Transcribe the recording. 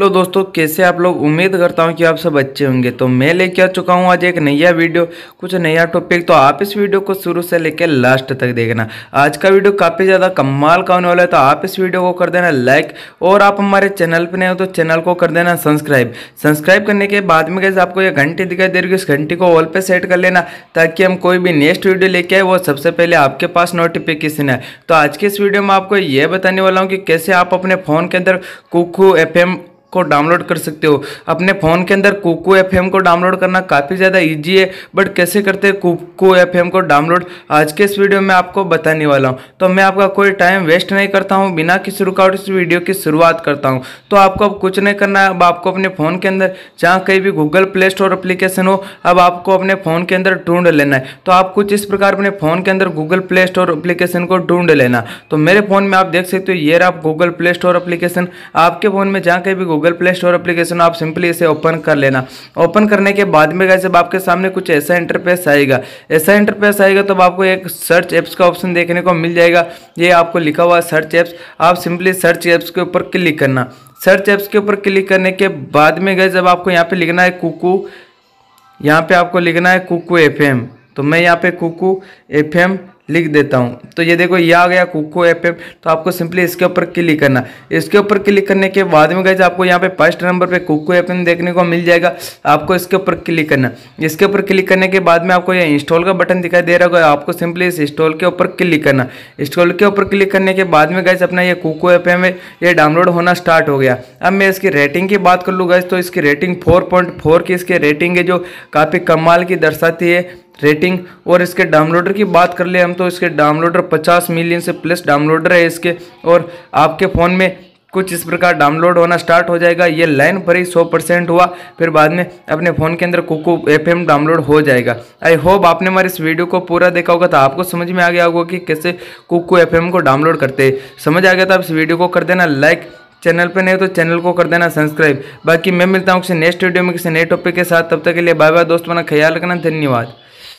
hello दोस्तों कैसे आप लोग उम्मीद करता हूँ कि आप सब अच्छे होंगे तो मैं लेके आ चुका हूँ आज एक नया वीडियो कुछ नया टॉपिक तो आप इस वीडियो को शुरू से लेकर लास्ट तक देखना आज का वीडियो काफ़ी ज़्यादा कमाल का होने वाला है तो आप इस वीडियो को कर देना लाइक और आप हमारे चैनल पर नए हो तो चैनल को कर देना सब्सक्राइब सब्सक्राइब करने के बाद में कैसे आपको एक घंटी दिखाई दे रही है उस घंटी को ऑल पर सेट कर लेना ताकि हम कोई भी नेक्स्ट वीडियो लेके आए वो सबसे पहले आपके पास नोटिफिकेशन है तो आज की इस वीडियो में आपको ये बताने वाला हूँ कि कैसे आप अपने फ़ोन के अंदर कुकू एफ को डाउनलोड कर सकते हो अपने फ़ोन के अंदर कुकू एफ को डाउनलोड करना काफ़ी ज़्यादा ईजी है बट कैसे करते हैं कुकू एफ को डाउनलोड आज के इस वीडियो में आपको बताने वाला हूँ तो मैं आपका कोई टाइम वेस्ट नहीं करता हूँ बिना किसी रुकावट इस वीडियो की शुरुआत करता हूँ तो आपको अब कुछ नहीं करना है अब आपको अपने फ़ोन के अंदर जहाँ कहीं भी गूगल प्ले स्टोर अप्लीकेशन हो अब आपको अपने फ़ोन के अंदर ढूंढ लेना है तो आप कुछ इस प्रकार अपने फ़ोन के अंदर गूगल प्ले स्टोर अप्लीकेशन को ढूंढ लेना तो मेरे फ़ोन में आप देख सकते हो ये आप गूगल प्ले स्टोर अप्लीकेशन आपके फ़ोन में जहाँ कहीं भी Google Google Play Store application आप सिंपली इसे ओपन कर लेना ओपन करने के बाद में गए जब आपके सामने कुछ ऐसा इंटरफेस आएगा ऐसा इंटरफेस आएगा तब तो आपको एक सर्च ऐप्स का ऑप्शन देखने को मिल जाएगा ये आपको लिखा हुआ सर्च ऐप्स आप सिंपली सर्च ऐप्स के ऊपर क्लिक करना सर्च ऐप्स के ऊपर क्लिक करने के बाद में गए जब आपको यहाँ पे लिखना है कुकू यहाँ पे आपको लिखना है कुकू एफ तो मैं यहाँ पे कुकू एफ लिख देता हूँ तो ये देखो ये आ गया कुको ऐप एप तो आपको सिंपली इसके ऊपर क्लिक करना इसके ऊपर क्लिक करने के बाद में गए आपको यहाँ पे फर्स्ट नंबर पे कुको ऐप देखने को मिल जाएगा आपको इसके ऊपर क्लिक करना इसके ऊपर क्लिक करने के बाद में आपको ये इंस्टॉल का बटन दिखाई दे रहा होगा आपको सिंपली इस इंस्टॉल के ऊपर क्लिक करना इंस्टॉल के ऊपर क्लिक करने के बाद में गए अपना ये कुको ऐप एम ये डाउनलोड होना स्टार्ट हो गया अब मैं इसकी रेटिंग की बात कर लूँ गए तो इसकी रेटिंग फोर की इसकी रेटिंग है जो काफ़ी कमाल की दर्शाती है रेटिंग और इसके डाउनलोडर की बात कर ले हम तो इसके डाउनलोडर 50 मिलियन से प्लस डाउनलोडर है इसके और आपके फ़ोन में कुछ इस प्रकार डाउनलोड होना स्टार्ट हो जाएगा ये लाइन पर ही सौ परसेंट हुआ फिर बाद में अपने फ़ोन के अंदर कुकू एफ डाउनलोड हो जाएगा आई होप आपने हमारे इस वीडियो को पूरा देखा होगा तो आपको समझ में आ गया होगा कि कैसे कुकू एफ को डाउनलोड करते समझ आ गया तो आप इस वीडियो को कर देना लाइक चैनल पे नहीं तो चैनल को कर देना सब्सक्राइब बाकी मैं मिलता हूँ किसी नेक्स्ट वीडियो में किसी नए टॉपिक के साथ तब तक के लिए बाय बाय दोस्त अपना ख्याल रखना धन्यवाद